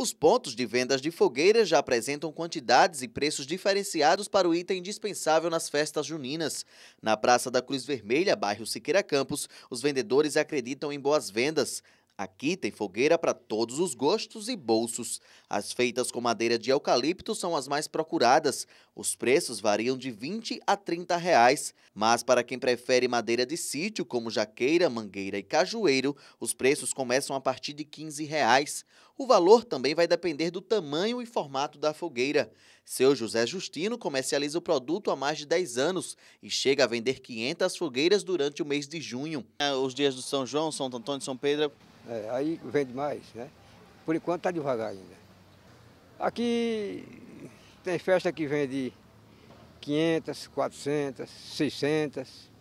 Os pontos de vendas de fogueiras já apresentam quantidades e preços diferenciados para o item indispensável nas festas juninas. Na Praça da Cruz Vermelha, bairro Siqueira Campos, os vendedores acreditam em boas vendas. Aqui tem fogueira para todos os gostos e bolsos. As feitas com madeira de eucalipto são as mais procuradas. Os preços variam de 20 a 30 reais. Mas para quem prefere madeira de sítio, como jaqueira, mangueira e cajueiro, os preços começam a partir de 15 reais. O valor também vai depender do tamanho e formato da fogueira. Seu José Justino comercializa o produto há mais de 10 anos e chega a vender 500 fogueiras durante o mês de junho. É, os dias do São João, São Antônio, São Pedro... É, aí vende mais, né? Por enquanto está devagar ainda. Aqui tem festa que vende 500, 400, 600...